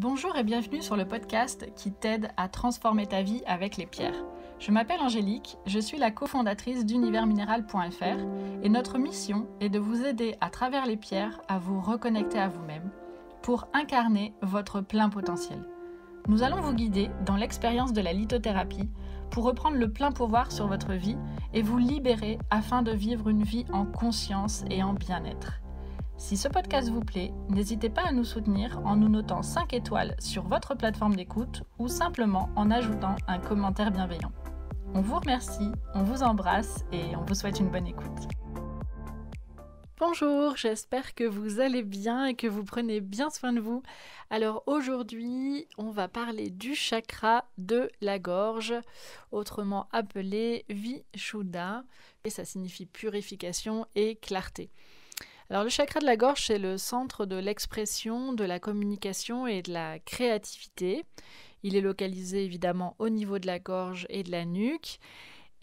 Bonjour et bienvenue sur le podcast qui t'aide à transformer ta vie avec les pierres. Je m'appelle Angélique, je suis la cofondatrice d'universminéral.fr et notre mission est de vous aider à travers les pierres à vous reconnecter à vous-même pour incarner votre plein potentiel. Nous allons vous guider dans l'expérience de la lithothérapie pour reprendre le plein pouvoir sur votre vie et vous libérer afin de vivre une vie en conscience et en bien-être. Si ce podcast vous plaît, n'hésitez pas à nous soutenir en nous notant 5 étoiles sur votre plateforme d'écoute ou simplement en ajoutant un commentaire bienveillant. On vous remercie, on vous embrasse et on vous souhaite une bonne écoute. Bonjour, j'espère que vous allez bien et que vous prenez bien soin de vous. Alors aujourd'hui, on va parler du chakra de la gorge, autrement appelé Vishuddha, et ça signifie purification et clarté. Alors le chakra de la gorge, c'est le centre de l'expression, de la communication et de la créativité. Il est localisé évidemment au niveau de la gorge et de la nuque.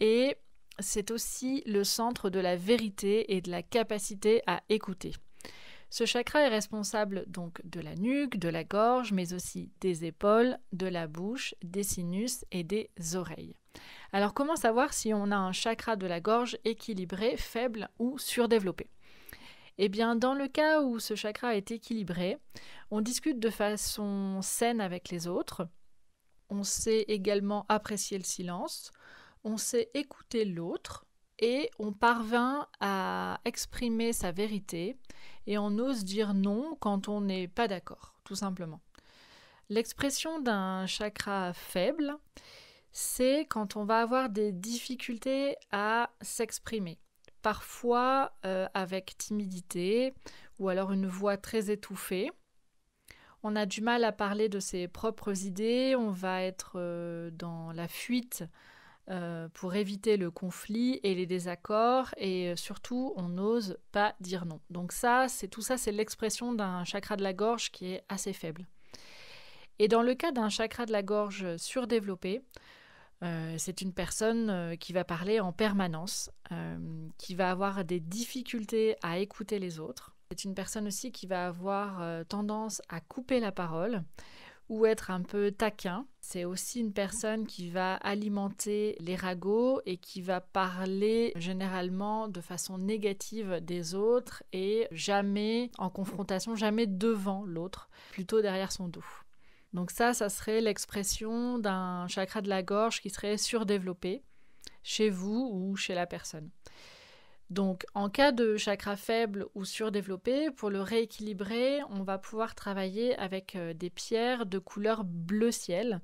Et c'est aussi le centre de la vérité et de la capacité à écouter. Ce chakra est responsable donc de la nuque, de la gorge, mais aussi des épaules, de la bouche, des sinus et des oreilles. Alors comment savoir si on a un chakra de la gorge équilibré, faible ou surdéveloppé eh bien, dans le cas où ce chakra est équilibré, on discute de façon saine avec les autres, on sait également apprécier le silence, on sait écouter l'autre et on parvient à exprimer sa vérité et on ose dire non quand on n'est pas d'accord, tout simplement. L'expression d'un chakra faible, c'est quand on va avoir des difficultés à s'exprimer parfois euh, avec timidité ou alors une voix très étouffée. On a du mal à parler de ses propres idées, on va être euh, dans la fuite euh, pour éviter le conflit et les désaccords et surtout on n'ose pas dire non. Donc ça, c'est tout ça, c'est l'expression d'un chakra de la gorge qui est assez faible. Et dans le cas d'un chakra de la gorge surdéveloppé, euh, c'est une personne euh, qui va parler en permanence, euh, qui va avoir des difficultés à écouter les autres. C'est une personne aussi qui va avoir tendance à couper la parole ou être un peu taquin. C'est aussi une personne qui va alimenter les ragots et qui va parler généralement de façon négative des autres et jamais en confrontation, jamais devant l'autre, plutôt derrière son dos. Donc ça, ça serait l'expression d'un chakra de la gorge qui serait surdéveloppé chez vous ou chez la personne. Donc en cas de chakra faible ou surdéveloppé, pour le rééquilibrer, on va pouvoir travailler avec euh, des pierres de couleur bleu ciel,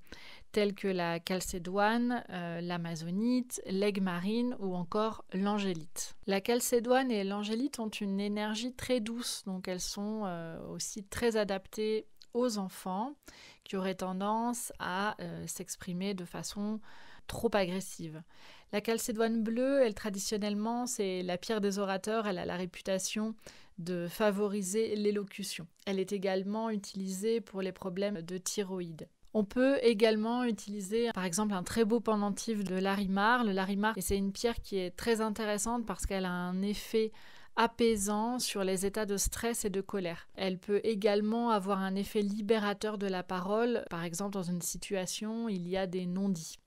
telles que la calcédoine, euh, l'amazonite, l'aigle marine ou encore l'angélite. La calcédoine et l'angélite ont une énergie très douce, donc elles sont euh, aussi très adaptées aux enfants qui auraient tendance à euh, s'exprimer de façon trop agressive. La calcédoine bleue, elle traditionnellement, c'est la pierre des orateurs, elle a la réputation de favoriser l'élocution. Elle est également utilisée pour les problèmes de thyroïde. On peut également utiliser par exemple un très beau pendentif de larimar. Le larimar, c'est une pierre qui est très intéressante parce qu'elle a un effet apaisant sur les états de stress et de colère. Elle peut également avoir un effet libérateur de la parole, par exemple dans une situation il y a des non-dits.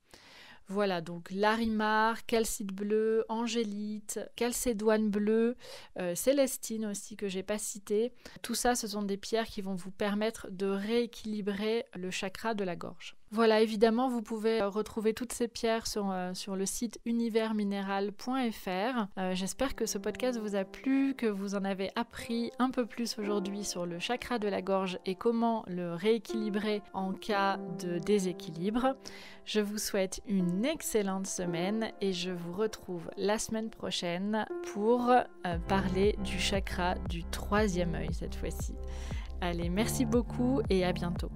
Voilà, donc larimar, calcite bleue, angélite, calcédoine bleue, euh, célestine aussi que j'ai pas cité. Tout ça, ce sont des pierres qui vont vous permettre de rééquilibrer le chakra de la gorge. Voilà, évidemment, vous pouvez euh, retrouver toutes ces pierres sur, euh, sur le site universminéral.fr. Euh, j'espère que ce podcast vous a plu, que vous en avez appris un peu plus aujourd'hui sur le chakra de la gorge et comment le rééquilibrer en cas de déséquilibre. Je vous souhaite une excellente semaine et je vous retrouve la semaine prochaine pour parler du chakra du troisième œil cette fois-ci. Allez, merci beaucoup et à bientôt.